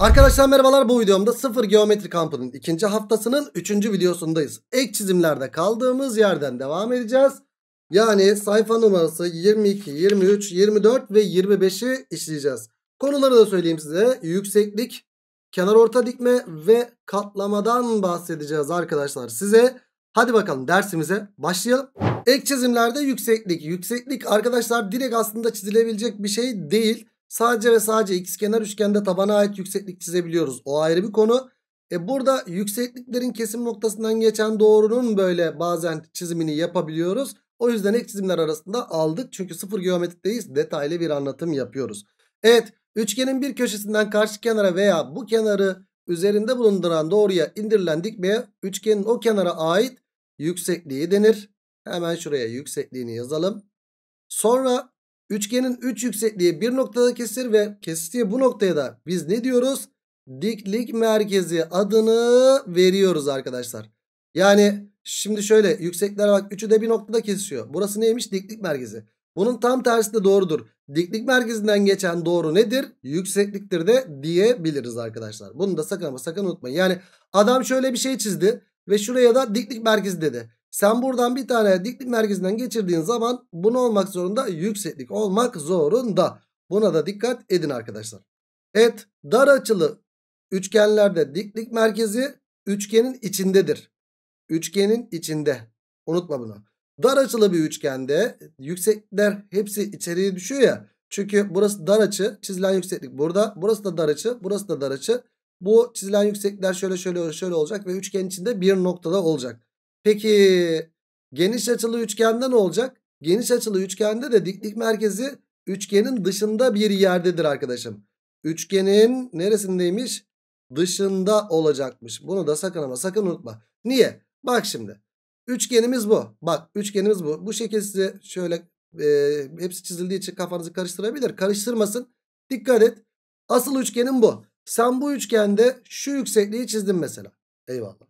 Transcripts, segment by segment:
Arkadaşlar merhabalar bu videomda sıfır geometri kampının ikinci haftasının üçüncü videosundayız. Ek çizimlerde kaldığımız yerden devam edeceğiz. Yani sayfa numarası 22, 23, 24 ve 25'i işleyeceğiz. Konuları da söyleyeyim size. Yükseklik, kenar orta dikme ve katlamadan bahsedeceğiz arkadaşlar size. Hadi bakalım dersimize başlayalım. Ek çizimlerde yükseklik. Yükseklik arkadaşlar direkt aslında çizilebilecek bir şey değil. Sadece ve sadece x kenar üçgende tabana ait yükseklik çizebiliyoruz. O ayrı bir konu. E burada yüksekliklerin kesim noktasından geçen doğrunun böyle bazen çizimini yapabiliyoruz. O yüzden ek çizimler arasında aldık. Çünkü sıfır geometrikteyiz. Detaylı bir anlatım yapıyoruz. Evet üçgenin bir köşesinden karşı kenara veya bu kenarı üzerinde bulunduran doğruya indirilen dikmeye üçgenin o kenara ait yüksekliği denir. Hemen şuraya yüksekliğini yazalım. Sonra Üçgenin 3 üç yüksekliği bir noktada kesir ve kesiştiği bu noktaya da biz ne diyoruz? Diklik merkezi adını veriyoruz arkadaşlar. Yani şimdi şöyle yüksekler bak üçü de bir noktada kesişiyor. Burası neymiş? Diklik merkezi. Bunun tam tersi de doğrudur. Diklik merkezinden geçen doğru nedir? Yüksekliktir de diyebiliriz arkadaşlar. Bunu da sakın ama sakın unutmayın. Yani adam şöyle bir şey çizdi ve şuraya da diklik merkezi dedi. Sen buradan bir tane diklik merkezinden geçirdiğin zaman bunu olmak zorunda? Yükseklik olmak zorunda. Buna da dikkat edin arkadaşlar. Evet dar açılı üçgenlerde diklik merkezi üçgenin içindedir. Üçgenin içinde. Unutma bunu. Dar açılı bir üçgende yüksekler hepsi içeriye düşüyor ya. Çünkü burası dar açı. Çizilen yükseklik burada. Burası da dar açı. Burası da dar açı. Bu çizilen yüksekler şöyle şöyle şöyle olacak ve üçgenin içinde bir noktada olacak. Peki geniş açılı üçgende ne olacak? Geniş açılı üçgende de diklik merkezi üçgenin dışında bir yerdedir arkadaşım. Üçgenin neresindeymiş? Dışında olacakmış. Bunu da sakın ama sakın unutma. Niye? Bak şimdi. Üçgenimiz bu. Bak üçgenimiz bu. Bu şekil size şöyle e, hepsi çizildiği için kafanızı karıştırabilir. Karıştırmasın. Dikkat et. Asıl üçgenin bu. Sen bu üçgende şu yüksekliği çizdin mesela. Eyvallah.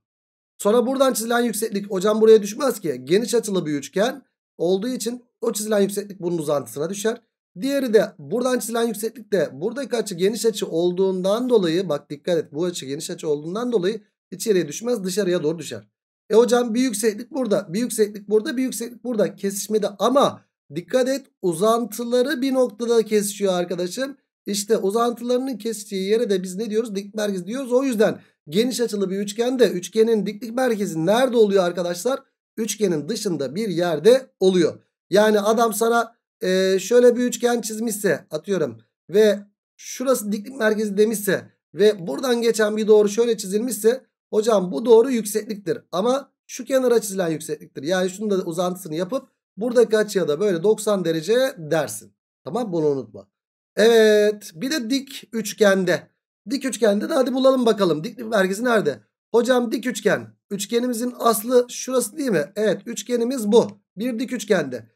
Sonra buradan çizilen yükseklik hocam buraya düşmez ki. Geniş açılı bir üçgen olduğu için o çizilen yükseklik bunun uzantısına düşer. Diğeri de buradan çizilen yükseklik de buradaki açı geniş açı olduğundan dolayı bak dikkat et bu açı geniş açı olduğundan dolayı içeriye düşmez dışarıya doğru düşer. E hocam bir yükseklik burada bir yükseklik burada bir yükseklik burada kesişmedi ama dikkat et uzantıları bir noktada kesişiyor arkadaşım. İşte uzantılarının kesiştiği yere de biz ne diyoruz dik merkez diyoruz o yüzden Geniş açılı bir üçgende üçgenin diklik merkezi nerede oluyor arkadaşlar? Üçgenin dışında bir yerde oluyor. Yani adam sana e, şöyle bir üçgen çizmişse atıyorum ve şurası diklik merkezi demişse ve buradan geçen bir doğru şöyle çizilmişse hocam bu doğru yüksekliktir ama şu kenara çizilen yüksekliktir. Yani şunu da uzantısını yapıp buradaki açıya da böyle 90 derece dersin. Tamam bunu unutma. Evet bir de dik üçgende Dik üçgende de hadi bulalım bakalım. Diklik vergisi nerede? Hocam dik üçgen. Üçgenimizin aslı şurası değil mi? Evet üçgenimiz bu. Bir dik üçgende.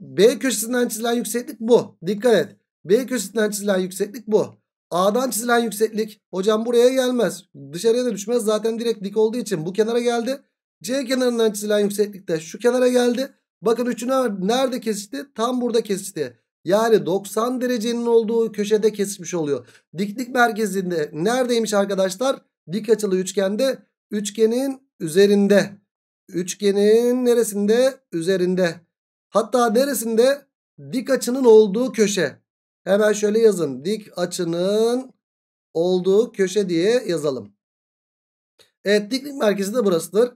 B köşesinden çizilen yükseklik bu. Dikkat et. B köşesinden çizilen yükseklik bu. A'dan çizilen yükseklik. Hocam buraya gelmez. Dışarıya da düşmez. Zaten direkt dik olduğu için bu kenara geldi. C kenarından çizilen yükseklik de şu kenara geldi. Bakın üçünü nerede kesişti? Tam burada kesişti. Yani 90 derecenin olduğu köşede kesişmiş oluyor. Diklik merkezinde neredeymiş arkadaşlar? Dik açılı üçgende üçgenin üzerinde. Üçgenin neresinde? Üzerinde. Hatta neresinde? Dik açının olduğu köşe. Hemen şöyle yazın. Dik açının olduğu köşe diye yazalım. Evet diklik merkezi de burasıdır.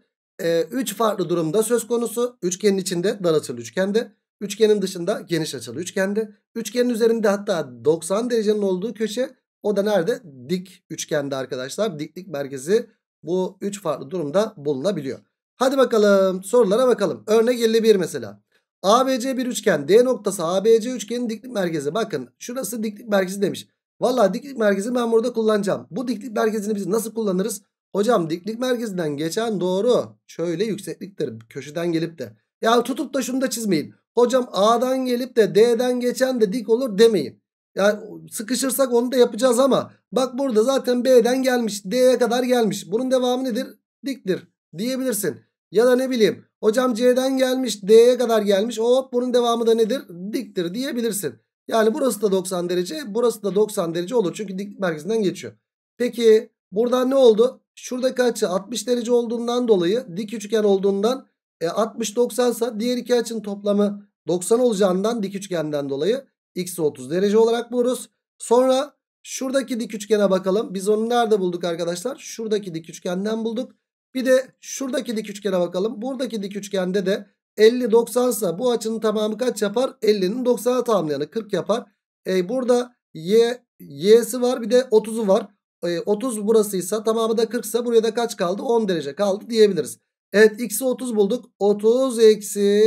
3 ee, farklı durumda söz konusu. Üçgenin içinde dar açılı üçgende. Üçgenin dışında geniş açılı üçgende. Üçgenin üzerinde hatta 90 derecenin olduğu köşe o da nerede? Dik üçgende arkadaşlar. Diklik merkezi bu üç farklı durumda bulunabiliyor. Hadi bakalım sorulara bakalım. Örnek 51 mesela. ABC bir üçgen. D noktası ABC üçgenin diklik merkezi. Bakın şurası diklik merkezi demiş. Valla diklik merkezi ben burada kullanacağım. Bu diklik merkezini biz nasıl kullanırız? Hocam diklik merkezinden geçen doğru şöyle yüksekliktir. Köşeden gelip de. Ya tutup da şunu da çizmeyin hocam A'dan gelip de D'den geçen de dik olur demeyin. Yani sıkışırsak onu da yapacağız ama bak burada zaten B'den gelmiş D'ye kadar gelmiş. Bunun devamı nedir? Diktir diyebilirsin. Ya da ne bileyim hocam C'den gelmiş D'ye kadar gelmiş hop bunun devamı da nedir? Diktir diyebilirsin. Yani burası da 90 derece burası da 90 derece olur çünkü dik merkezinden geçiyor. Peki buradan ne oldu? Şuradaki açı 60 derece olduğundan dolayı dik üçgen olduğundan e 60 90 ise diğer iki açının toplamı 90 olacağından dik üçgenden dolayı x 30 derece olarak buluruz. Sonra şuradaki dik üçgene bakalım. Biz onu nerede bulduk arkadaşlar? Şuradaki dik üçgenden bulduk. Bir de şuradaki dik üçgene bakalım. Buradaki dik üçgende de 50 90 ise bu açının tamamı kaç yapar? 50'nin 90'a tamamlayanı 40 yapar. E burada y y'si var bir de 30'u var. E 30 burasıysa tamamı da 40 ise buraya da kaç kaldı? 10 derece kaldı diyebiliriz. Evet x'i 30 bulduk. 30 eksi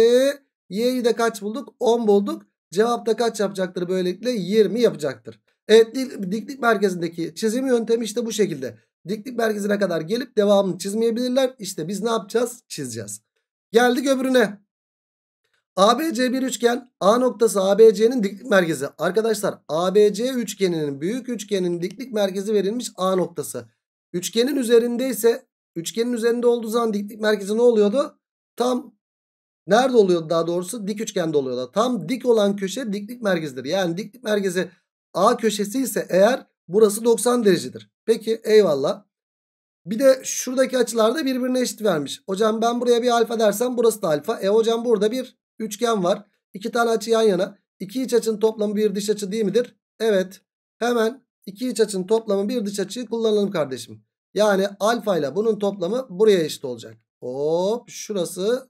y'yi de kaç bulduk? 10 bulduk. cevapta kaç yapacaktır böylelikle? 20 yapacaktır. Evet diklik merkezindeki çizim yöntemi işte bu şekilde. Diklik merkezine kadar gelip devamını çizmeyebilirler. İşte biz ne yapacağız? Çizeceğiz. Geldik öbürüne. ABC bir üçgen. A noktası ABC'nin diklik merkezi. Arkadaşlar ABC üçgeninin büyük üçgenin diklik merkezi verilmiş A noktası. Üçgenin üzerinde ise Üçgenin üzerinde olduğu zaman diklik merkezi ne oluyordu? Tam nerede oluyordu daha doğrusu? Dik üçgende oluyordu. Tam dik olan köşe diklik merkezidir. Yani diklik merkezi A köşesi ise eğer burası 90 derecedir. Peki eyvallah. Bir de şuradaki açılarda birbirine eşit vermiş. Hocam ben buraya bir alfa dersem burası da alfa. E hocam burada bir üçgen var. İki tane açı yan yana. İki iç açının toplamı bir dış açı değil midir? Evet. Hemen iki iç açının toplamı bir dış açıyı kullanalım kardeşim. Yani alfa ile bunun toplamı buraya eşit olacak. Hop şurası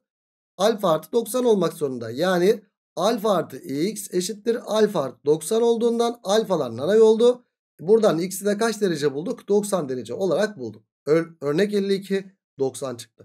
alfa artı 90 olmak zorunda. Yani alfa artı x eşittir alfa artı 90 olduğundan alfalar nanay oldu. Buradan x'i de kaç derece bulduk? 90 derece olarak bulduk. örnek 52 90 çıktı.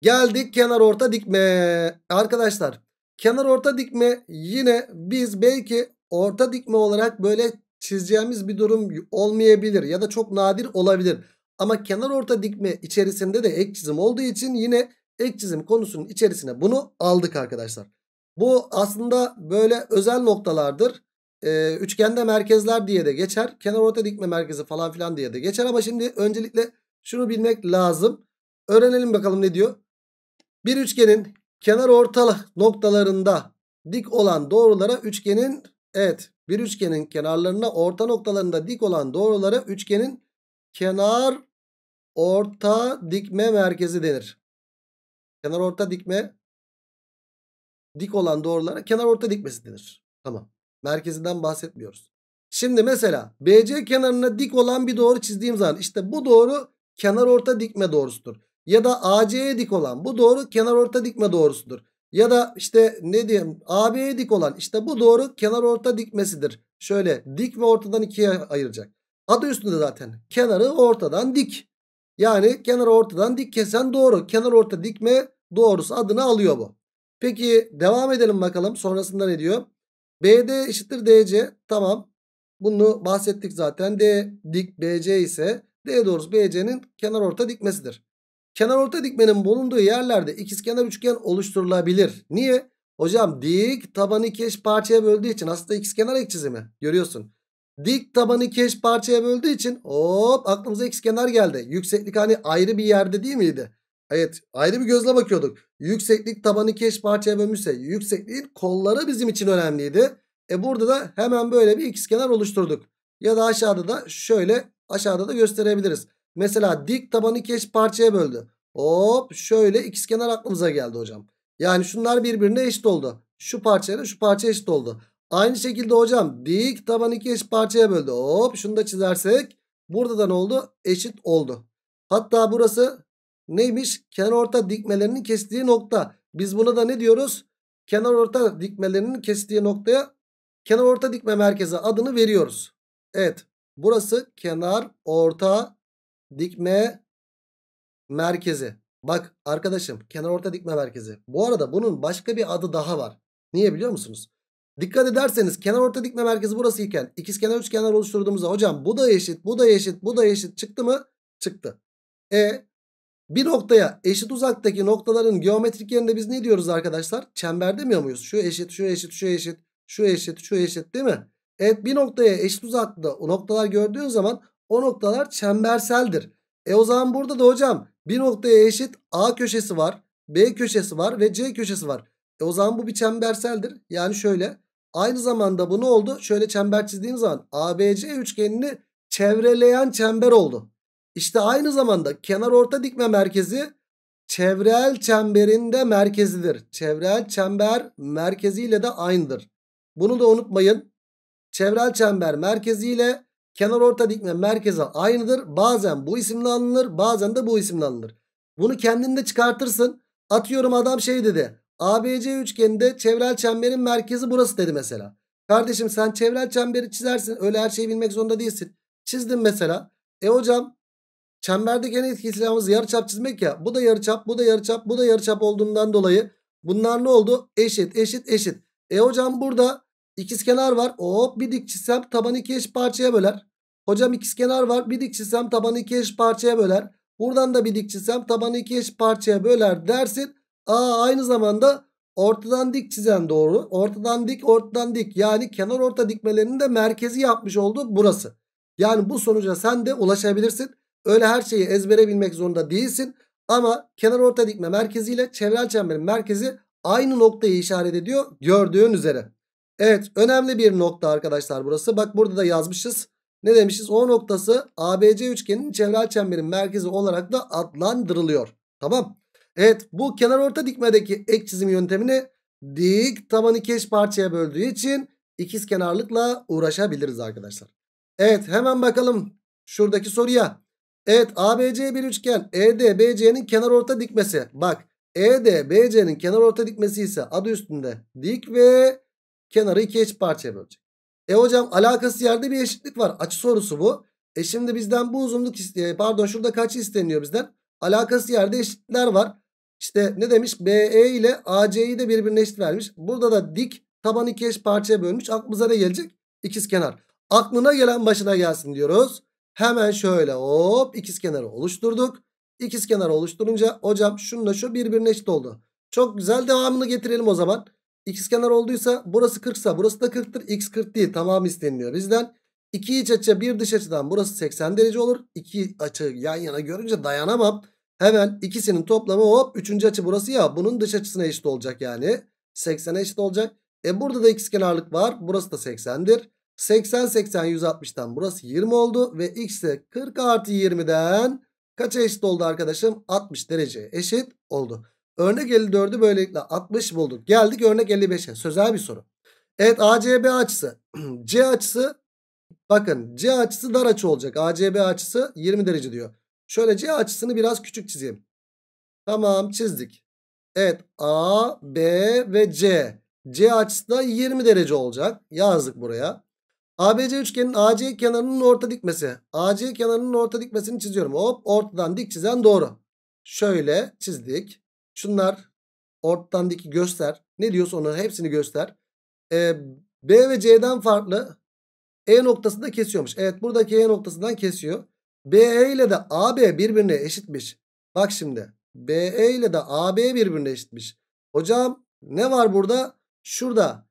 Geldik kenar orta dikme. Arkadaşlar kenar orta dikme yine biz belki orta dikme olarak böyle çizeceğimiz bir durum olmayabilir ya da çok nadir olabilir. Ama kenar orta dikme içerisinde de ek çizim olduğu için yine ek çizim konusunun içerisine bunu aldık arkadaşlar. Bu aslında böyle özel noktalardır. Ee, üçgende merkezler diye de geçer. Kenar orta dikme merkezi falan filan diye de geçer. Ama şimdi öncelikle şunu bilmek lazım. Öğrenelim bakalım ne diyor. Bir üçgenin kenar orta noktalarında dik olan doğrulara üçgenin evet bir üçgenin kenarlarına orta noktalarında dik olan doğrulara üçgenin kenar orta dikme merkezi denir. Kenar orta dikme dik olan doğrulara kenar orta dikmesi denir. Tamam. Merkezinden bahsetmiyoruz. Şimdi mesela BC kenarına dik olan bir doğru çizdiğim zaman işte bu doğru kenar orta dikme doğrusudur. Ya da AC'ye dik olan bu doğru kenar orta dikme doğrusudur. Ya da işte ne diyeyim AB'ye dik olan işte bu doğru kenar orta dikmesidir. Şöyle dik ve ortadan ikiye ayıracak. Adı üstünde zaten kenarı ortadan dik. Yani kenar ortadan dik kesen doğru. Kenar orta dikme doğrusu adını alıyor bu. Peki devam edelim bakalım sonrasında ne diyor? BD eşittir DC tamam. Bunu bahsettik zaten. D dik BC ise D doğrusu BC'nin kenar orta dikmesidir. Kenar orta dikmenin bulunduğu yerlerde ikizkenar üçgen oluşturulabilir. Niye? Hocam dik tabanı keş parçaya böldüğü için aslında ikizkenar ekçizimi görüyorsun. Dik tabanı keş parçaya böldüğü için hop aklımıza ikizkenar geldi. Yükseklik hani ayrı bir yerde değil miydi? Evet ayrı bir gözle bakıyorduk. Yükseklik tabanı keş eş parçaya bölmüşse yüksekliğin kolları bizim için önemliydi. E burada da hemen böyle bir ikizkenar oluşturduk. Ya da aşağıda da şöyle aşağıda da gösterebiliriz. Mesela dik tabanı keş parçaya böldü. Hop şöyle ikizkenar aklımıza geldi hocam. Yani şunlar birbirine eşit oldu. Şu parçayla şu parça eşit oldu. Aynı şekilde hocam dik taban iki eşit parçaya böldü. Hop şunu da çizersek burada da ne oldu? Eşit oldu. Hatta burası neymiş? Kenarorta dikmelerinin kestiği nokta. Biz buna da ne diyoruz? Kenarorta dikmelerinin kestiği noktaya kenarorta dikme merkezi adını veriyoruz. Evet. Burası kenar orta dikme merkezi. Bak arkadaşım kenar orta dikme merkezi. Bu arada bunun başka bir adı daha var. Niye biliyor musunuz? Dikkat ederseniz kenar orta dikme merkezi burası iken ikiz kenar üç kenar oluşturduğumuzda hocam bu da eşit bu da eşit bu da eşit çıktı mı? Çıktı. E bir noktaya eşit uzaktaki noktaların geometrik yerinde biz ne diyoruz arkadaşlar? Çember demiyor muyuz? Şu eşit şu eşit şu eşit şu eşit şu eşit değil mi? Evet bir noktaya eşit uzaklıkta o noktalar gördüğün zaman o noktalar çemberseldir. E o zaman burada da hocam bir noktaya eşit A köşesi var. B köşesi var ve C köşesi var. E o zaman bu bir çemberseldir. Yani şöyle aynı zamanda bu ne oldu? Şöyle çember çizdiğim zaman ABC üçgenini çevreleyen çember oldu. İşte aynı zamanda kenar orta dikme merkezi çevrel çemberin de merkezidir. Çevrel çember merkeziyle de aynıdır. Bunu da unutmayın. Çevrel çember merkeziyle Kenar orta dikme merkeze aynıdır. Bazen bu isimle alınır bazen de bu isimle alınır. Bunu kendinde çıkartırsın. Atıyorum adam şey dedi. ABC üçgeninde çevrel çemberin merkezi burası dedi mesela. Kardeşim sen çevrel çemberi çizersin. Öyle her şeyi bilmek zorunda değilsin. Çizdim mesela. E hocam çemberde gene etkisilamız yarıçap çizmek ya. Bu da yarıçap, bu da yarıçap, bu da yarıçap olduğundan dolayı bunlar ne oldu? Eşit, eşit, eşit. E hocam burada İkizkenar var. Hop bir dik çizsem tabanı iki eş parçaya böler. Hocam ikizkenar var. Bir dik çizsem tabanı iki eş parçaya böler. Buradan da bir dik çizsem tabanı iki eş parçaya böler dersin. Aa aynı zamanda ortadan dik çizen doğru. Ortadan dik ortadan dik yani kenar orta dikmelerinin de merkezi yapmış oldu burası. Yani bu sonuca sen de ulaşabilirsin. Öyle her şeyi ezbere bilmek zorunda değilsin. Ama kenar orta dikme merkeziyle çevrel çemberin merkezi aynı noktayı işaret ediyor gördüğün üzere. Evet önemli bir nokta arkadaşlar burası. Bak burada da yazmışız. Ne demişiz? O noktası ABC üçgenin çevrel çemberin merkezi olarak da adlandırılıyor. Tamam. Evet bu kenar orta dikmedeki ek çizim yöntemini dik tabanı keş parçaya böldüğü için ikiz kenarlıkla uğraşabiliriz arkadaşlar. Evet hemen bakalım şuradaki soruya. Evet ABC bir üçgen ED BC'nin kenar orta dikmesi. Bak ED BC'nin kenar orta dikmesi ise adı üstünde dik ve Kenarı iki eş parçaya bölecek. E hocam alakası yerde bir eşitlik var. Açı sorusu bu. E şimdi bizden bu uzunluk isteye, pardon şurada kaç isteniyor bizden? Alakası yerde eşitlikler var. İşte ne demiş? BE ile AC'yi de birbirine eşit vermiş. Burada da dik taban iki eş parçaya bölmüş. Aklımıza ne gelecek? İkiz kenar. Aklına gelen başına gelsin diyoruz. Hemen şöyle hop ikiz kenarı oluşturduk. İkiz kenarı oluşturunca hocam şununla şu birbirine eşit oldu. Çok güzel devamını getirelim o zaman. X kenar olduysa burası 40 ise burası da 40'tır. X 40 değil tamam isteniliyor bizden. İki iç açı bir dış açıdan burası 80 derece olur. İki açı yan yana görünce dayanamam. Hemen ikisinin toplamı hop 3. açı burası ya bunun dış açısına eşit olacak yani. 80'e eşit olacak. E burada da x kenarlık var. Burası da 80'dir. 80 80 160'tan burası 20 oldu ve x de 40 artı 20'den kaça eşit oldu arkadaşım? 60 derece eşit oldu. Örnek 54'ü böylelikle 60 bulduk. Geldik örnek 55'e. Sözel bir soru. Evet ACB açısı. C açısı bakın C açısı dar açı olacak. ACB açısı 20 derece diyor. Şöyle C açısını biraz küçük çizeyim. Tamam çizdik. Evet A, B ve C. C açısı da 20 derece olacak. Yazdık buraya. ABC üçgenin AC kenarının orta dikmesi. AC kenarının orta dikmesini çiziyorum. Hop ortadan dik çizen doğru. Şöyle çizdik. Şunlar ortandaki göster. Ne diyorsa onu hepsini göster. Ee, B ve C'den farklı. E noktasında kesiyormuş. Evet buradaki E noktasından kesiyor. BE ile de AB birbirine eşitmiş. Bak şimdi. BE ile de AB birbirine eşitmiş. Hocam ne var burada? Şurada.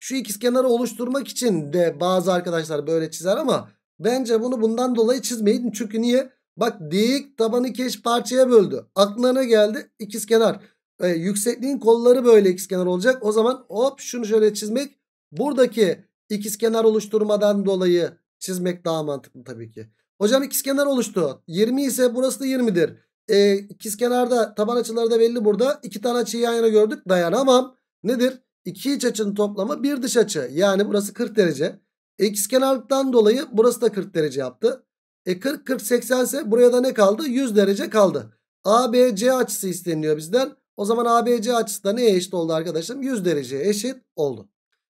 Şu ikizkenarı oluşturmak için de bazı arkadaşlar böyle çizer ama bence bunu bundan dolayı çizmeyin. Çünkü niye? Bak dik tabanı keş parçaya böldü. Aklına ne geldi? İkizkenar. E, yüksekliğin kolları böyle ikizkenar olacak. O zaman hop şunu şöyle çizmek. Buradaki ikizkenar oluşturmadan dolayı çizmek daha mantıklı tabii ki. Hocam ikizkenar oluştu. 20 ise burası da 20'dir. E, ikizkenarda taban açıları da belli burada. İki tane açıyı yan yana gördük. Dayanamam. Nedir? İki iç açının toplamı bir dış açı. Yani burası 40 derece. E, ikizkenarlıktan dolayı burası da 40 derece yaptı. E 40 40 80 ise buraya da ne kaldı? 100 derece kaldı. ABC açısı isteniyor bizden. O zaman ABC açısı da neye eşit oldu arkadaşım? 100 dereceye eşit oldu.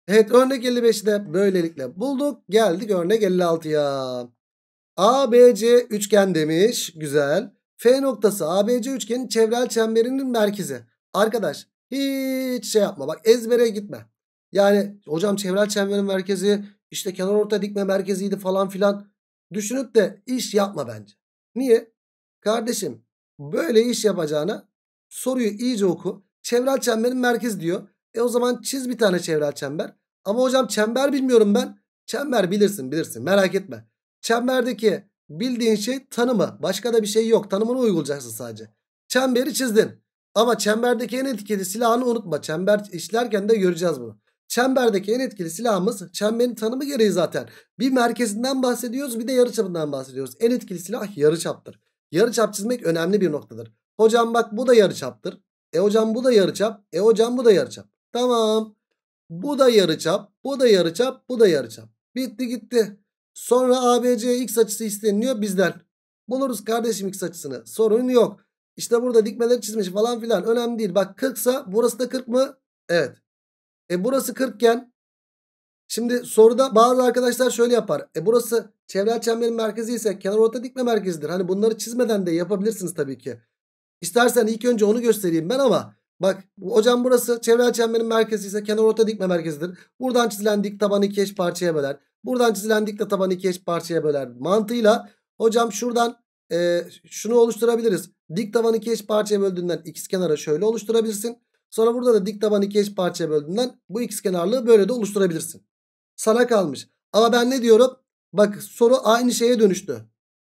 Evet örnek 55'i de böylelikle bulduk. Geldik örnek 56'ya. ABC üçgen demiş. Güzel. F noktası ABC üçgenin çevrel çemberinin merkezi. Arkadaş hiç şey yapma bak ezbere gitme. Yani hocam çevrel çemberin merkezi işte kenar orta dikme merkeziydi falan filan düşünüp de iş yapma bence. Niye? Kardeşim böyle iş yapacağına soruyu iyice oku. Çevrel çemberin merkez diyor. E o zaman çiz bir tane çevrel çember. Ama hocam çember bilmiyorum ben. Çember bilirsin bilirsin merak etme. Çemberdeki bildiğin şey tanımı. Başka da bir şey yok. Tanımını uygulayacaksın sadece. Çemberi çizdin. Ama çemberdeki en etiketi silahını unutma. Çember işlerken de göreceğiz bunu. Çemberdeki en etkili silahımız çemberin tanımı gereği zaten. Bir merkezinden bahsediyoruz bir de yarıçapından bahsediyoruz. En etkili silah yarıçaptır. Yarıçap çizmek önemli bir noktadır. Hocam bak bu da yarıçaptır. E hocam bu da yarıçap. E hocam bu da yarıçap. Tamam. Bu da yarıçap, bu da yarıçap, bu da yarıçap. Bitti gitti. Sonra ABC x açısı isteniliyor bizden. Buluruz kardeşim x açısını. Sorun yok. İşte burada dikmeleri çizmiş falan filan. Önemli değil. Bak 40 sa burası da 40 mı? Evet. E burası 40 iken şimdi soruda bazı arkadaşlar şöyle yapar. E burası çevre çemberin merkezi ise kenar orta dikme merkezidir. Hani bunları çizmeden de yapabilirsiniz tabii ki. İstersen ilk önce onu göstereyim ben ama bak hocam burası çevre çemberin merkezi ise kenar orta dikme merkezidir. Buradan çizilen dik tabanı iki eş parçaya böler. Buradan çizilen dik de tabanı iki eş parçaya böler. Mantığıyla hocam şuradan e, şunu oluşturabiliriz. Dik tabanı iki eş parçaya böldüğünden x kenara şöyle oluşturabilirsin. Sonra burada da dik taban iki eş parçaya böldüğünden bu x kenarlığı böyle de oluşturabilirsin. Sana kalmış. Ama ben ne diyorum? Bak soru aynı şeye dönüştü.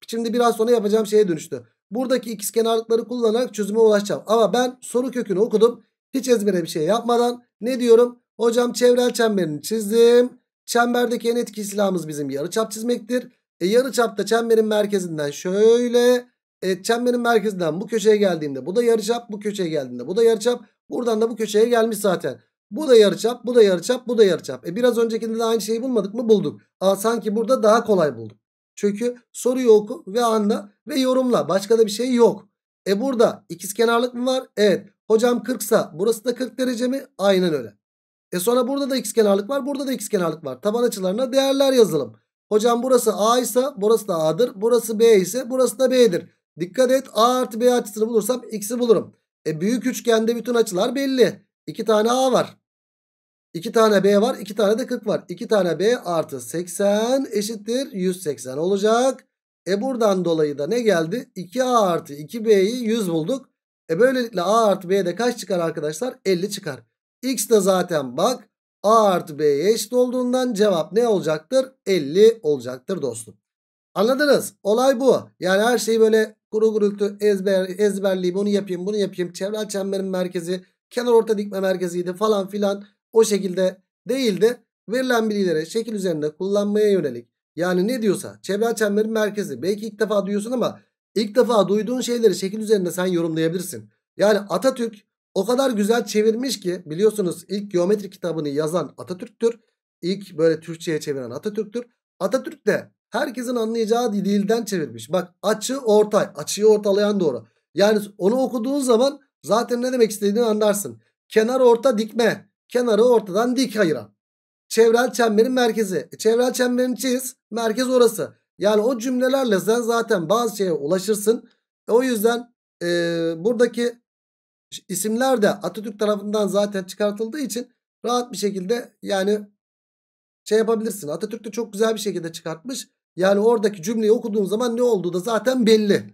Şimdi biraz sonra yapacağım şeye dönüştü. Buradaki x kenarlıkları kullanarak çözüme ulaşacağım. Ama ben soru kökünü okudum. Hiç ezbere bir şey yapmadan ne diyorum? Hocam çevrel çemberini çizdim. Çemberdeki en etkili silahımız bizim yarıçap çizmektir. E, yarıçapta çemberin merkezinden şöyle e, çemberin merkezinden bu köşeye geldiğinde bu da yarıçap, bu köşeye geldiğinde bu da yarıçap. Buradan da bu köşeye gelmiş zaten. Bu da yarıçap, bu da yarıçap, bu da yarıçap. E biraz öncekinde de aynı şeyi bulmadık mı? Bulduk. Aa, sanki burada daha kolay bulduk. Çünkü soruyu oku ve anla ve yorumla. Başka da bir şey yok. E burada ikiz kenarlık mı var? Evet. Hocam 40 sa burası da 40 derece mi? Aynen öyle. E sonra burada da ikiz kenarlık var. Burada da ikiz kenarlık var. Taban açılarına değerler yazalım. Hocam burası A ise burası da A'dır. Burası B ise burası da B'dir. Dikkat et A artı B açısını bulursam X'i bulurum. E büyük üçgende bütün açılar belli. 2 tane A var. 2 tane B var. 2 tane de 40 var. 2 tane B artı 80 eşittir 180 olacak. E buradan dolayı da ne geldi? 2A artı 2B'yi 100 bulduk. E böylelikle A artı B'de kaç çıkar arkadaşlar? 50 çıkar. X de zaten bak A artı B'ye eşit olduğundan cevap ne olacaktır? 50 olacaktır dostum. Anladınız? Olay bu. Yani her şeyi böyle Kuru gürültü ezber, ezberleyeyim onu yapayım bunu yapayım. Çevre çemberin merkezi kenar orta dikme merkeziydi falan filan. O şekilde değildi. Verilen bilgileri şekil üzerinde kullanmaya yönelik. Yani ne diyorsa çevre çemberin merkezi. Belki ilk defa duyuyorsun ama ilk defa duyduğun şeyleri şekil üzerinde sen yorumlayabilirsin. Yani Atatürk o kadar güzel çevirmiş ki biliyorsunuz ilk geometri kitabını yazan Atatürk'tür. İlk böyle Türkçe'ye çeviren Atatürk'tür. Atatürk de herkesin anlayacağı dilden çevirmiş. Bak açı ortay. Açıyı ortalayan doğru. Yani onu okuduğun zaman zaten ne demek istediğini anlarsın. Kenar orta dikme. Kenarı ortadan dik ayıran. Çevrel çemberin merkezi. E, çevrel çemberini çiz. Merkez orası. Yani o cümlelerle sen zaten bazı şeye ulaşırsın. E, o yüzden e, buradaki isimler de Atatürk tarafından zaten çıkartıldığı için rahat bir şekilde yani şey yapabilirsin. Atatürk de çok güzel bir şekilde çıkartmış. Yani oradaki cümleyi okuduğum zaman ne olduğu da zaten belli.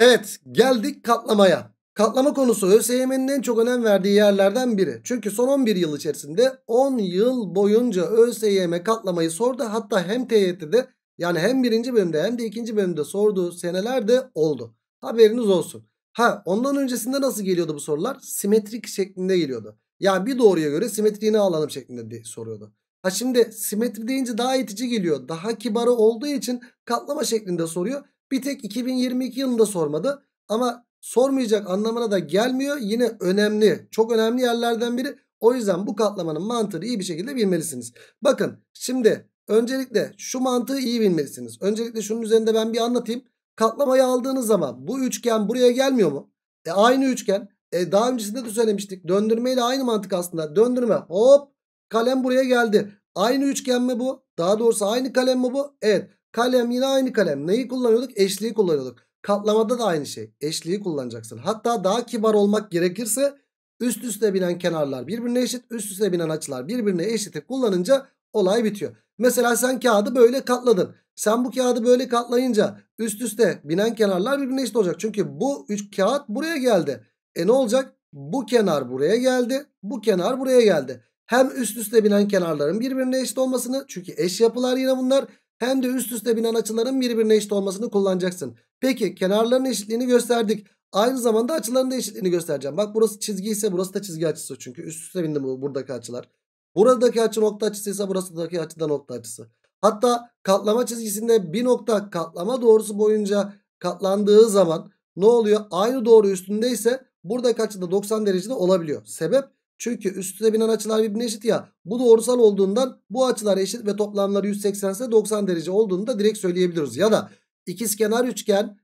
Evet geldik katlamaya. Katlama konusu ÖSYM'nin en çok önem verdiği yerlerden biri. Çünkü son 11 yıl içerisinde 10 yıl boyunca ÖSYM katlamayı sordu. Hatta hem TYT'de yani hem birinci bölümde hem de ikinci bölümde sorduğu seneler de oldu. Haberiniz olsun. Ha ondan öncesinde nasıl geliyordu bu sorular? Simetrik şeklinde geliyordu. Yani bir doğruya göre simetriğini alalım şeklinde soruyordu. Ha şimdi simetri deyince daha itici geliyor. Daha kibarı olduğu için katlama şeklinde soruyor. Bir tek 2022 yılında sormadı. Ama sormayacak anlamına da gelmiyor. Yine önemli. Çok önemli yerlerden biri. O yüzden bu katlamanın mantığı iyi bir şekilde bilmelisiniz. Bakın şimdi öncelikle şu mantığı iyi bilmelisiniz. Öncelikle şunun üzerinde ben bir anlatayım. Katlamayı aldığınız zaman bu üçgen buraya gelmiyor mu? E aynı üçgen. E daha öncesinde de söylemiştik. Döndürme ile aynı mantık aslında. Döndürme hop Kalem buraya geldi. Aynı üçgen mi bu? Daha doğrusu aynı kalem mi bu? Evet. Kalem yine aynı kalem. Neyi kullanıyorduk? Eşliği kullanıyorduk. Katlamada da aynı şey. Eşliği kullanacaksın. Hatta daha kibar olmak gerekirse üst üste binen kenarlar birbirine eşit. Üst üste binen açılar birbirine eşiti kullanınca olay bitiyor. Mesela sen kağıdı böyle katladın. Sen bu kağıdı böyle katlayınca üst üste binen kenarlar birbirine eşit olacak. Çünkü bu üç kağıt buraya geldi. E ne olacak? Bu kenar buraya geldi. Bu kenar buraya geldi hem üst üste binen kenarların birbirine eşit olmasını çünkü eş yapılar yine bunlar hem de üst üste binen açıların birbirine eşit olmasını kullanacaksın. Peki kenarların eşitliğini gösterdik. Aynı zamanda açıların da eşitliğini göstereceğim. Bak burası çizgi ise burası da çizgi açısı çünkü üst üste bindi bu buradaki açılar. Buradaki açı nokta açısı ise burasındaki açı da nokta açısı. Hatta katlama çizgisinde bir nokta katlama doğrusu boyunca katlandığı zaman ne oluyor? Aynı doğru üstünde ise buradaki açı da 90 derecede olabiliyor. Sebep? Çünkü üstüne binen açılar birbirine eşit ya. Bu doğrusal olduğundan bu açılar eşit ve toplamları 180 ise 90 derece olduğunu da direkt söyleyebiliriz. Ya da ikizkenar üçgen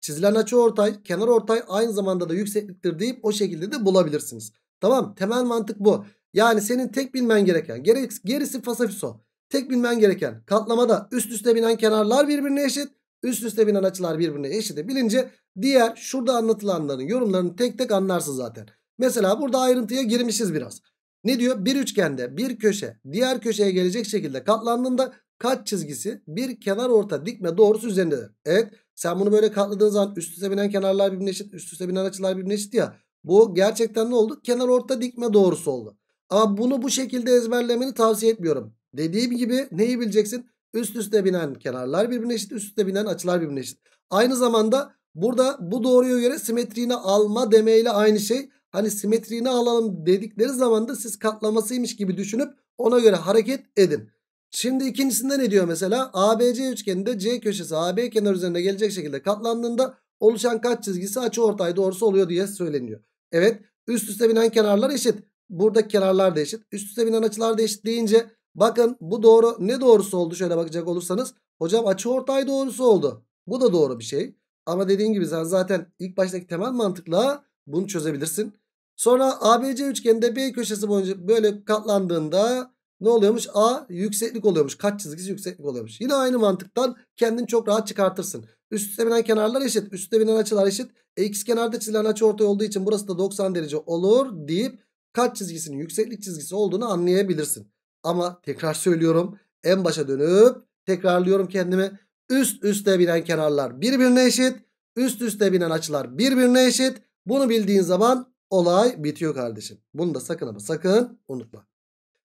çizilen açı ortay, kenar ortay aynı zamanda da yüksekliktir deyip o şekilde de bulabilirsiniz. Tamam temel mantık bu. Yani senin tek bilmen gereken gerisi fasafiso. Tek bilmen gereken katlamada üst üste binen kenarlar birbirine eşit. Üst üste binen açılar birbirine eşit de bilince diğer şurada anlatılanların yorumlarını tek tek anlarsın zaten. Mesela burada ayrıntıya girmişiz biraz. Ne diyor? Bir üçgende bir köşe diğer köşeye gelecek şekilde katlandığında kaç çizgisi bir kenar orta dikme doğrusu üzerindedir. Evet sen bunu böyle katladığın zaman üst üste binen kenarlar birbirine eşit üst üste binen açılar birbirine eşit ya. Bu gerçekten ne oldu? Kenar orta dikme doğrusu oldu. Ama bunu bu şekilde ezberlemeni tavsiye etmiyorum. Dediğim gibi neyi bileceksin? Üst üste binen kenarlar birbirine eşit üst üste binen açılar birbirine eşit. Aynı zamanda burada bu doğruya göre simetriğini alma demeyle aynı şey. Hani simetriğini alalım dedikleri zaman da siz katlamasıymış gibi düşünüp ona göre hareket edin. Şimdi ikincisinde ne diyor mesela? ABC üçgeninde C köşesi AB kenar üzerine gelecek şekilde katlandığında oluşan kaç çizgisi açı ortay doğrusu oluyor diye söyleniyor. Evet üst üste binen kenarlar eşit. Burada kenarlar da eşit. Üst üste binen açılar da eşit deyince bakın bu doğru ne doğrusu oldu şöyle bakacak olursanız. Hocam açı ortay doğrusu oldu. Bu da doğru bir şey. Ama dediğim gibi sen zaten ilk baştaki temel mantıkla bunu çözebilirsin. Sonra ABC üçgeninde B köşesi boyunca böyle katlandığında ne oluyormuş? A yükseklik oluyormuş. Kaç çizgisi yükseklik oluyormuş. Yine aynı mantıktan kendin çok rahat çıkartırsın. Üst üste binen kenarlar eşit. Üst üste binen açılar eşit. E, x kenarda çizilen açı ortay olduğu için burası da 90 derece olur deyip kaç çizgisinin yükseklik çizgisi olduğunu anlayabilirsin. Ama tekrar söylüyorum. En başa dönüp tekrarlıyorum kendimi. Üst üste binen kenarlar birbirine eşit. Üst üste binen açılar birbirine eşit. Bunu bildiğin zaman olay bitiyor kardeşim. Bunu da sakın ama sakın unutma.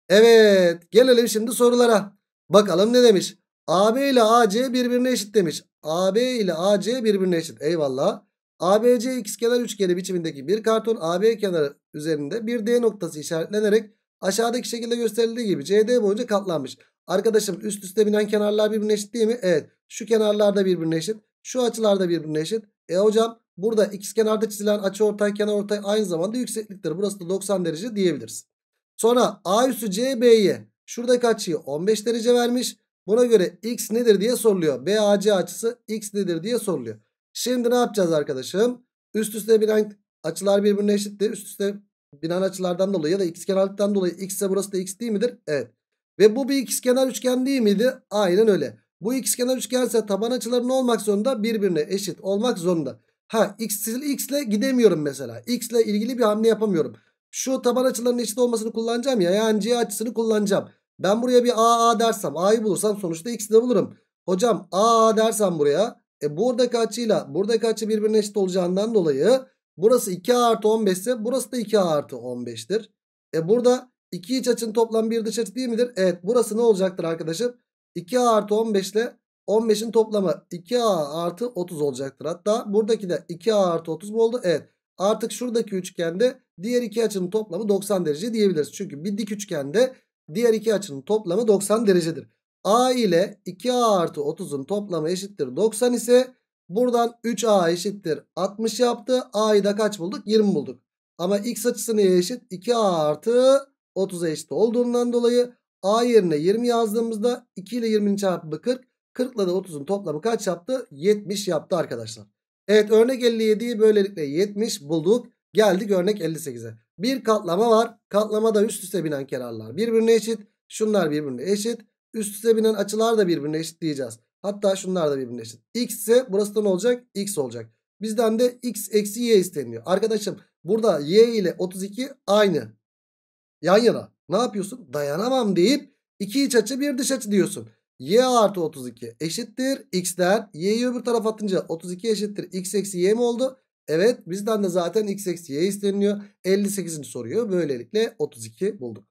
Evet gelelim şimdi sorulara. Bakalım ne demiş? AB ile AC birbirine eşit demiş. AB ile AC birbirine eşit. Eyvallah. ABC ikizkenar üçgeni biçimindeki bir karton AB kenarı üzerinde bir D noktası işaretlenerek aşağıdaki şekilde gösterildiği gibi CD boyunca katlanmış. Arkadaşım üst üste binen kenarlar birbirine eşit değil mi? Evet. Şu kenarlar da birbirine eşit. Şu açılar da birbirine eşit. E hocam Burada x kenarda çizilen açı ortay kenar ortay aynı zamanda yüksekliktir. Burası da 90 derece diyebiliriz. Sonra A üssü C B'ye şuradaki açıyı 15 derece vermiş. Buna göre x nedir diye soruluyor. BAC açısı x nedir diye soruluyor. Şimdi ne yapacağız arkadaşım? Üst üste binen açılar birbirine eşitti. Üst üste binen açılardan dolayı ya da x kenarlıktan dolayı x ise burası da x değil midir? Evet. Ve bu bir x kenar üçgen değil miydi? Aynen öyle. Bu x kenar üçgense taban açıları ne olmak zorunda? Birbirine eşit olmak zorunda. Ha x, ile gidemiyorum mesela. X ile ilgili bir hamle yapamıyorum. Şu taban açılarının eşit olmasını kullanacağım ya. Yani c açısını kullanacağım. Ben buraya bir a a dersem a'yı bulursam sonuçta x'i de bulurum. Hocam a a dersem buraya. E buradaki açıyla buradaki açı birbirine eşit olacağından dolayı burası 2a artı 15 ise burası da 2a artı 15'tir. E burada iki iç açının toplam bir dış açı değil midir? Evet burası ne olacaktır arkadaşım? 2a artı 15 ile 15'in toplamı 2A artı 30 olacaktır. Hatta buradaki de 2A artı 30 mu oldu? Evet. Artık şuradaki üçgende diğer iki açının toplamı 90 derece diyebiliriz. Çünkü bir dik üçgende diğer iki açının toplamı 90 derecedir. A ile 2A artı 30'un toplamı eşittir 90 ise buradan 3A eşittir 60 yaptı. A'yı da kaç bulduk? 20 bulduk. Ama x açısı neye eşit? 2A artı 30'a eşit olduğundan dolayı A yerine 20 yazdığımızda 2 ile 20'nin çarpımı 40. 40 ile 30'un toplamı kaç yaptı? 70 yaptı arkadaşlar. Evet örnek 57'yi böylelikle 70 bulduk. Geldik örnek 58'e. Bir katlama var. Katlamada üst üste binen kenarlar birbirine eşit. Şunlar birbirine eşit. Üst üste binen açılar da birbirine eşit diyeceğiz. Hatta şunlar da birbirine eşit. X ise burası da ne olacak? X olacak. Bizden de x eksi y isteniyor. Arkadaşım burada y ile 32 aynı. Yan yana. Ne yapıyorsun? Dayanamam deyip iki iç açı bir dış açı diyorsun y artı 32 eşittir x'den y'yi öbür tarafa atınca 32 eşittir x eksi y mi oldu? Evet bizden de zaten x eksi y isteniliyor. 58'ini soruyor. Böylelikle 32 bulduk.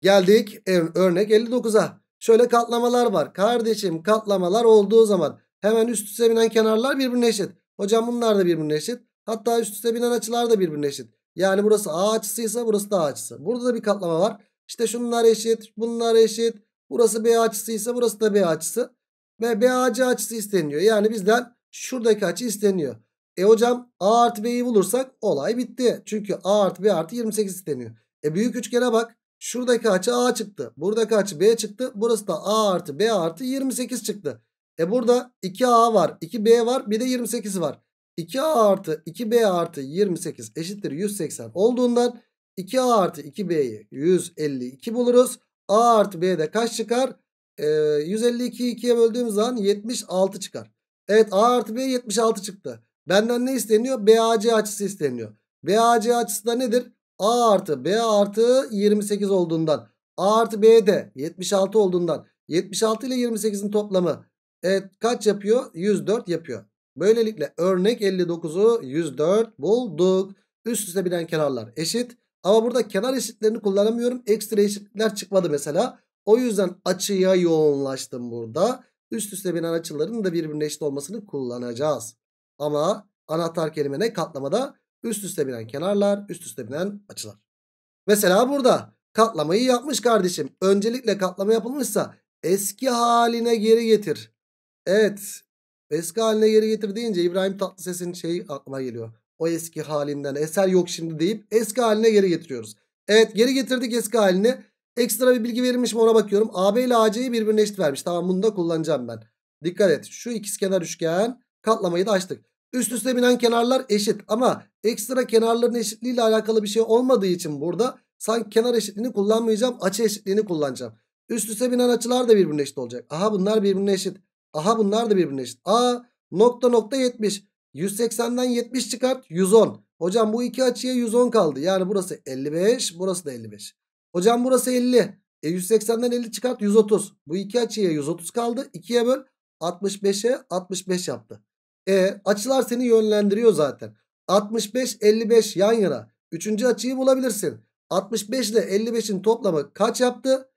Geldik e, örnek 59'a. Şöyle katlamalar var. Kardeşim katlamalar olduğu zaman hemen üst üste binen kenarlar birbirine eşit. Hocam bunlar da birbirine eşit. Hatta üst üste binen açılar da birbirine eşit. Yani burası A açısıysa burası da A açısı. Burada da bir katlama var. İşte şunlar eşit, bunlar eşit. Burası B açısıysa burası da B açısı. Ve BAC açısı isteniyor. Yani bizden şuradaki açı isteniyor. E hocam A artı B'yi bulursak olay bitti. Çünkü A artı B artı 28 isteniyor. E büyük üçgene bak. Şuradaki açı A çıktı. Buradaki açı B çıktı. Burası da A artı B artı 28 çıktı. E burada 2A var, 2B var, bir de 28 var. 2A artı 2B artı 28 eşittir 180 olduğundan 2A artı 2B'yi 152 buluruz. A artı B'de kaç çıkar? Ee, 152'yi 2'ye böldüğümüz zaman 76 çıkar. Evet A artı B 76 çıktı. Benden ne isteniyor? BAC açısı isteniyor. BAC açısı da nedir? A artı B artı 28 olduğundan. A artı B de 76 olduğundan. 76 ile 28'in toplamı evet, kaç yapıyor? 104 yapıyor. Böylelikle örnek 59'u 104 bulduk. Üst üste binen kenarlar eşit. Ama burada kenar eşitlerini kullanamıyorum. Ekstra eşitler çıkmadı mesela. O yüzden açıya yoğunlaştım burada. Üst üste binen açıların da birbirine eşit olmasını kullanacağız. Ama anahtar kelime ne katlamada? Üst üste binen kenarlar, üst üste binen açılar. Mesela burada katlamayı yapmış kardeşim. Öncelikle katlama yapılmışsa eski haline geri getir. Evet eski haline geri getir deyince İbrahim Tatlıses'in şeyi aklıma geliyor o eski halinden eser yok şimdi deyip eski haline geri getiriyoruz. Evet geri getirdik eski haline. Ekstra bir bilgi verilmiş mi ona bakıyorum. AB ile AC'yi birbirine eşit vermiş. Tamam bunu da kullanacağım ben. Dikkat et şu ikizkenar üçgen katlamayı da açtık. Üst üste binen kenarlar eşit ama ekstra kenarların eşitliği ile alakalı bir şey olmadığı için burada sanki kenar eşitliğini kullanmayacağım açı eşitliğini kullanacağım. Üst üste binen açılar da birbirine eşit olacak. Aha bunlar birbirine eşit. Aha bunlar da birbirine eşit. A nokta nokta 70. 180'den 70 çıkart 110. Hocam bu iki açıya 110 kaldı. Yani burası 55 burası da 55. Hocam burası 50. E 180'den 50 çıkart 130. Bu iki açıya 130 kaldı. 2'ye böl 65'e 65 yaptı. E açılar seni yönlendiriyor zaten. 65 55 yan yana. Üçüncü açıyı bulabilirsin. 65 ile 55'in toplamı kaç yaptı?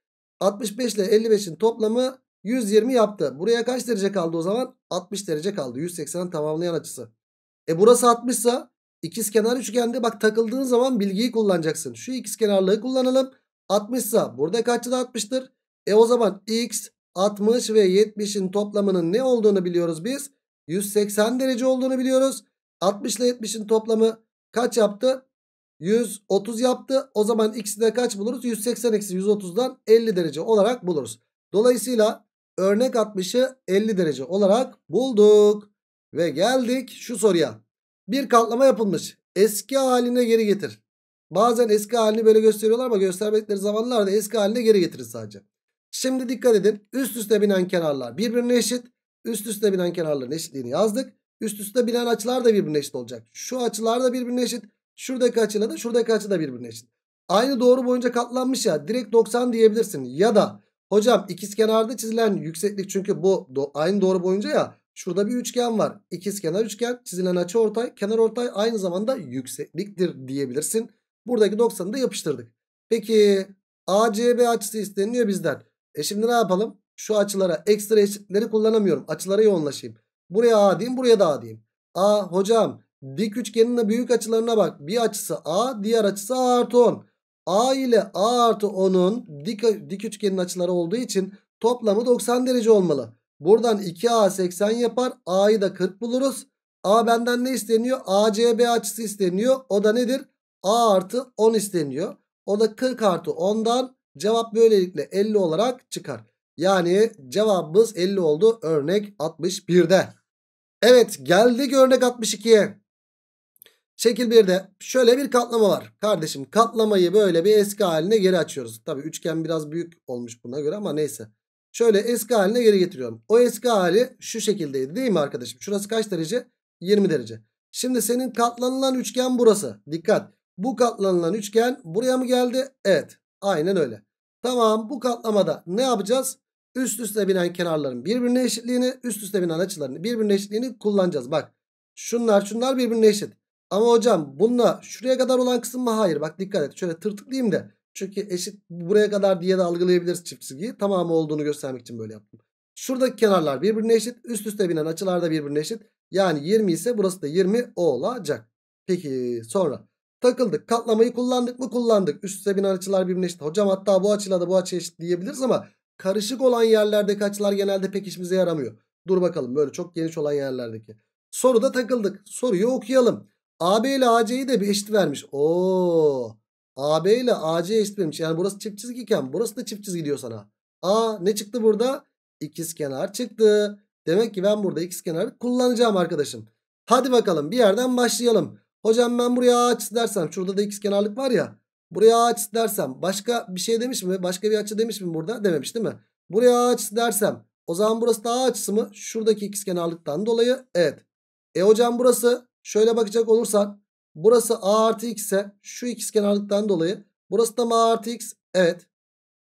65 ile 55'in toplamı 120 yaptı. Buraya kaç derece kaldı o zaman? 60 derece kaldı. 180'in tamamlayan açısı. E burası 60 ise ikizkenar üçgende bak takıldığın zaman bilgiyi kullanacaksın. Şu ikizkenarlığı kullanalım. 60 ise burada kaçı da 60'tır? E o zaman x 60 ve 70'in toplamının ne olduğunu biliyoruz biz. 180 derece olduğunu biliyoruz. 60 ile 70'in toplamı kaç yaptı? 130 yaptı. O zaman x'i de kaç buluruz? 180 eksi 130'dan 50 derece olarak buluruz. Dolayısıyla örnek 60'ı 50 derece olarak bulduk. Ve geldik şu soruya. Bir katlama yapılmış. Eski haline geri getir. Bazen eski halini böyle gösteriyorlar ama göstermedikleri zamanlarda eski haline geri getirir sadece. Şimdi dikkat edin. Üst üste binen kenarlar birbirine eşit. Üst üste binen kenarların eşitliğini yazdık. Üst üste binen açılar da birbirine eşit olacak. Şu açılar da birbirine eşit. Şuradaki açıyla da şuradaki açı da birbirine eşit. Aynı doğru boyunca katlanmış ya. Direkt 90 diyebilirsin. Ya da Hocam ikizkenarda çizilen yükseklik çünkü bu do aynı doğru boyunca ya. Şurada bir üçgen var. İkizkenar üçgen çizilen açı ortay. Kenar ortay aynı zamanda yüksekliktir diyebilirsin. Buradaki 90'ı da yapıştırdık. Peki ACB açısı isteniyor bizden. E şimdi ne yapalım? Şu açılara ekstra eşitleri kullanamıyorum. Açılara yoğunlaşayım. Buraya A diyeyim buraya da A diyeyim. A hocam dik üçgenin de büyük açılarına bak. Bir açısı A diğer açısı A artı 10. A ile A artı onun dik, dik üçgenin açıları olduğu için toplamı 90 derece olmalı. Buradan 2A 80 yapar. A'yı da 40 buluruz. A benden ne isteniyor? ACB açısı isteniyor. O da nedir? A artı 10 isteniyor. O da 40 artı 10'dan cevap böylelikle 50 olarak çıkar. Yani cevabımız 50 oldu örnek 61'de. Evet geldik örnek 62'ye. Şekil 1'de şöyle bir katlama var. Kardeşim katlamayı böyle bir eski haline geri açıyoruz. Tabi üçgen biraz büyük olmuş buna göre ama neyse. Şöyle eski haline geri getiriyorum. O eski hali şu şekildeydi değil mi arkadaşım? Şurası kaç derece? 20 derece. Şimdi senin katlanılan üçgen burası. Dikkat. Bu katlanılan üçgen buraya mı geldi? Evet. Aynen öyle. Tamam bu katlamada ne yapacağız? Üst üste binen kenarların birbirine eşitliğini, üst üste binen açılarını birbirine eşitliğini kullanacağız. Bak şunlar şunlar birbirine eşit. Ama hocam bununla şuraya kadar olan kısım mı? Hayır. Bak dikkat et. Şöyle tırtıklayayım da. Çünkü eşit buraya kadar diye de algılayabiliriz çift çizgiyi. Tamamı olduğunu göstermek için böyle yaptım. Şuradaki kenarlar birbirine eşit. Üst üste binen açılar da birbirine eşit. Yani 20 ise burası da 20 olacak. Peki sonra takıldık. Katlamayı kullandık mı? Kullandık. Üst üste binen açılar birbirine eşit. Hocam hatta bu açıyla da bu açı eşit diyebiliriz ama karışık olan yerlerdeki açılar genelde pek işimize yaramıyor. Dur bakalım böyle çok geniş olan yerlerdeki. Soruda takıldık. Soruyu okuyalım. AB ile AC'yi de bir eşit vermiş. Oo. AB ile AC eşit vermiş. Yani burası çift çizgiken burası da çift çizgi diyor sana. A ne çıktı burada? İkiz kenar çıktı. Demek ki ben burada ikiz kenarı kullanacağım arkadaşım. Hadi bakalım bir yerden başlayalım. Hocam ben buraya A açısı dersem şurada da ikiz kenarlık var ya. Buraya A açısı dersem başka bir şey demiş mi? Başka bir açı demiş mi burada? Dememiş değil mi? Buraya A açısı dersem o zaman burası da A açısı mı? Şuradaki ikiz kenarlıktan dolayı evet. E hocam burası Şöyle bakacak olursan burası a artı x ise şu x kenarlıktan dolayı burası da a artı x. Evet.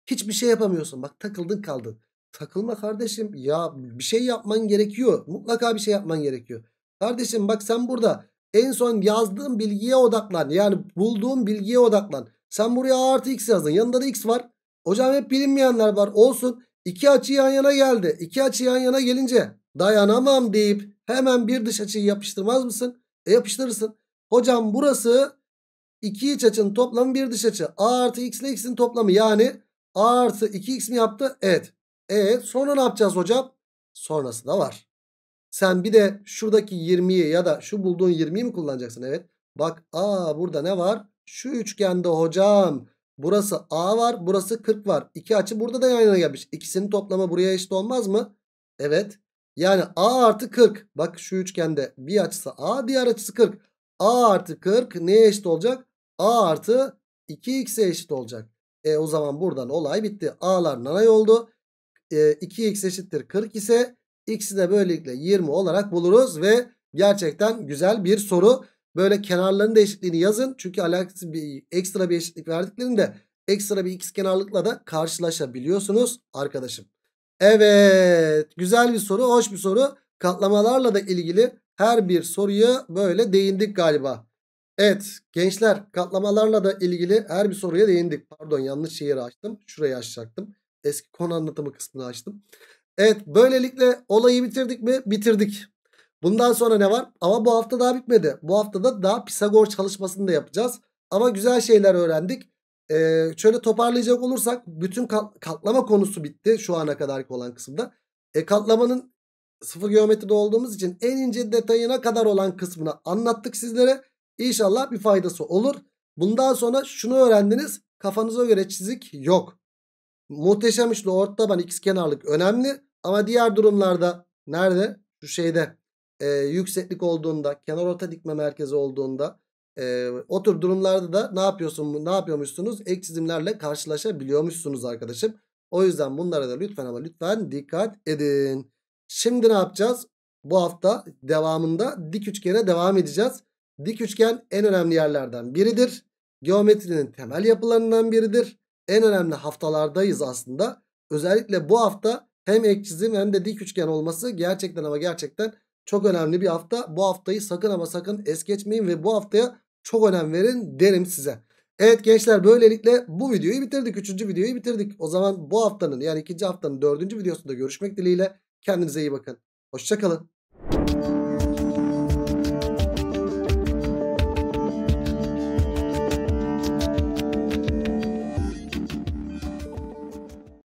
Hiçbir şey yapamıyorsun. Bak takıldın kaldın. Takılma kardeşim. Ya bir şey yapman gerekiyor. Mutlaka bir şey yapman gerekiyor. Kardeşim bak sen burada en son yazdığın bilgiye odaklan. Yani bulduğun bilgiye odaklan. Sen buraya a artı x yazdın. Yanında da x var. Hocam hep bilinmeyenler var. Olsun. İki açı yan yana geldi. İki açı yan yana gelince dayanamam deyip hemen bir dış açıyı yapıştırmaz mısın? E yapıştırırsın. Hocam burası iki iç açının toplamı bir dış açı. A artı x ile x'in toplamı yani A artı 2x mi yaptı? Evet. E sonra ne yapacağız hocam? Sonrası da var. Sen bir de şuradaki 20'yi ya da şu bulduğun 20'yi mi kullanacaksın? Evet. Bak A burada ne var? Şu üçgende hocam. Burası A var. Burası 40 var. İki açı burada da yan yana gelmiş. İkisinin toplamı buraya eşit olmaz mı? Evet. Yani A artı 40. Bak şu üçgende bir açısı A diğer açısı 40. A artı 40 neye eşit olacak? A artı 2x'e eşit olacak. E o zaman buradan olay bitti. A'lar nanay oldu. E, 2x eşittir 40 ise x'i de böylelikle 20 olarak buluruz ve gerçekten güzel bir soru. Böyle kenarların da eşitliğini yazın. Çünkü alakası bir ekstra bir eşitlik verdiklerinde ekstra bir x kenarlıkla da karşılaşabiliyorsunuz arkadaşım. Evet güzel bir soru hoş bir soru. Katlamalarla da ilgili her bir soruya böyle değindik galiba. Evet gençler katlamalarla da ilgili her bir soruya değindik. Pardon yanlış şehir açtım. Şurayı açacaktım. Eski konu anlatımı kısmını açtım. Evet böylelikle olayı bitirdik mi? Bitirdik. Bundan sonra ne var? Ama bu hafta daha bitmedi. Bu haftada daha Pisagor çalışmasını da yapacağız. Ama güzel şeyler öğrendik e, şöyle toparlayacak olursak bütün kat, katlama konusu bitti şu ana kadar olan kısımda. E katlamanın sıfır geometride olduğumuz için en ince detayına kadar olan kısmını anlattık sizlere. İnşallah bir faydası olur. Bundan sonra şunu öğrendiniz. Kafanıza göre çizik yok. Muhteşem üçlü orta ben x kenarlık önemli. Ama diğer durumlarda nerede? Şu şeyde e, yükseklik olduğunda, kenar orta dikme merkezi olduğunda e, o tür durumlarda da ne yapıyorsun ne yapıyormuşsunuz? Ek çizimlerle karşılaşabiliyormuşsunuz arkadaşım. O yüzden bunlara da lütfen ama lütfen dikkat edin. Şimdi ne yapacağız? Bu hafta devamında dik üçgene devam edeceğiz. Dik üçgen en önemli yerlerden biridir. Geometrinin temel yapılarından biridir. En önemli haftalardayız aslında. Özellikle bu hafta hem ek çizim hem de dik üçgen olması gerçekten ama gerçekten çok önemli bir hafta. Bu haftayı sakın ama sakın es geçmeyin ve bu haftaya çok önem verin derim size. Evet gençler böylelikle bu videoyu bitirdik. Üçüncü videoyu bitirdik. O zaman bu haftanın yani ikinci haftanın dördüncü videosunda görüşmek dileğiyle. Kendinize iyi bakın. Hoşçakalın.